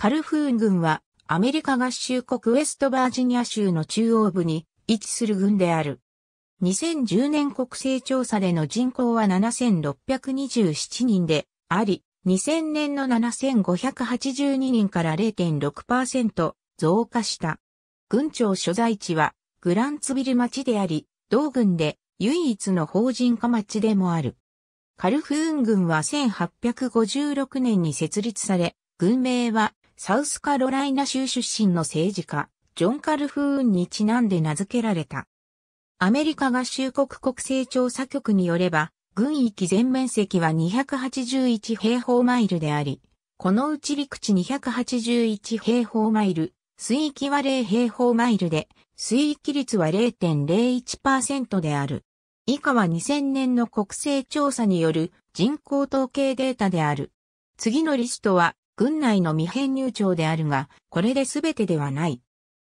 カルフーン郡はアメリカ合衆国ウェストバージニア州の中央部に位置する郡である。2010年国勢調査での人口は7627人であり、2000年の7582人から0.6%増加した。郡庁所在地はグランツビル町であり、同郡で唯一の法人化町でもある。カルフーン郡は1856年に設立され、郡名はサウスカロライナ州出身の政治家、ジョン・カルフーンにちなんで名付けられた。アメリカ合衆国国勢調査局によれば、軍域全面積は281平方マイルであり、このうち陸地281平方マイル、水域は0平方マイルで、水域率は0.01%である。以下は2000年の国勢調査による人口統計データである。次のリストは軍内の未編入庁であるが、これで全てではない。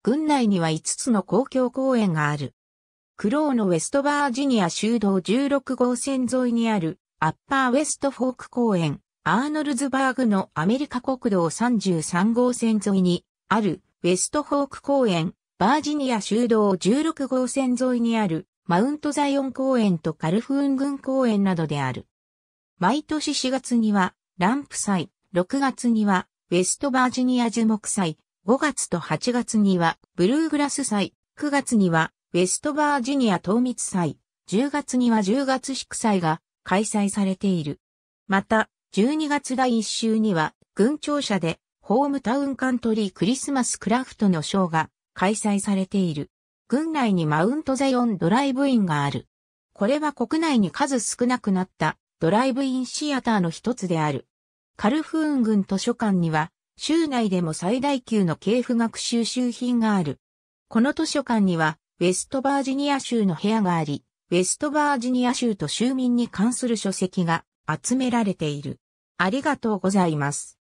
軍内には5つの公共公園がある。クローのウェストバージニア州道16号線沿いにあるアッパーウェストフォーク公園、アーノルズバーグのアメリカ国道33号線沿いにあるウェストフォーク公園、バージニア州道16号線沿いにあるマウントザイオン公園とカルフーン郡公園などである。毎年4月にはランプ祭、6月には、ウェストバージニア樹木祭、5月と8月には、ブルーグラス祭、9月には、ウェストバージニア糖蜜祭、10月には10月祝祭が開催されている。また、12月第1週には、軍庁舎で、ホームタウンカントリークリスマスクラフトのショーが開催されている。軍内にマウントゼヨンドライブインがある。これは国内に数少なくなったドライブインシアターの一つである。カルフーン郡図書館には、州内でも最大級の系譜学習集品がある。この図書館には、ウェストバージニア州の部屋があり、ウェストバージニア州と州民に関する書籍が集められている。ありがとうございます。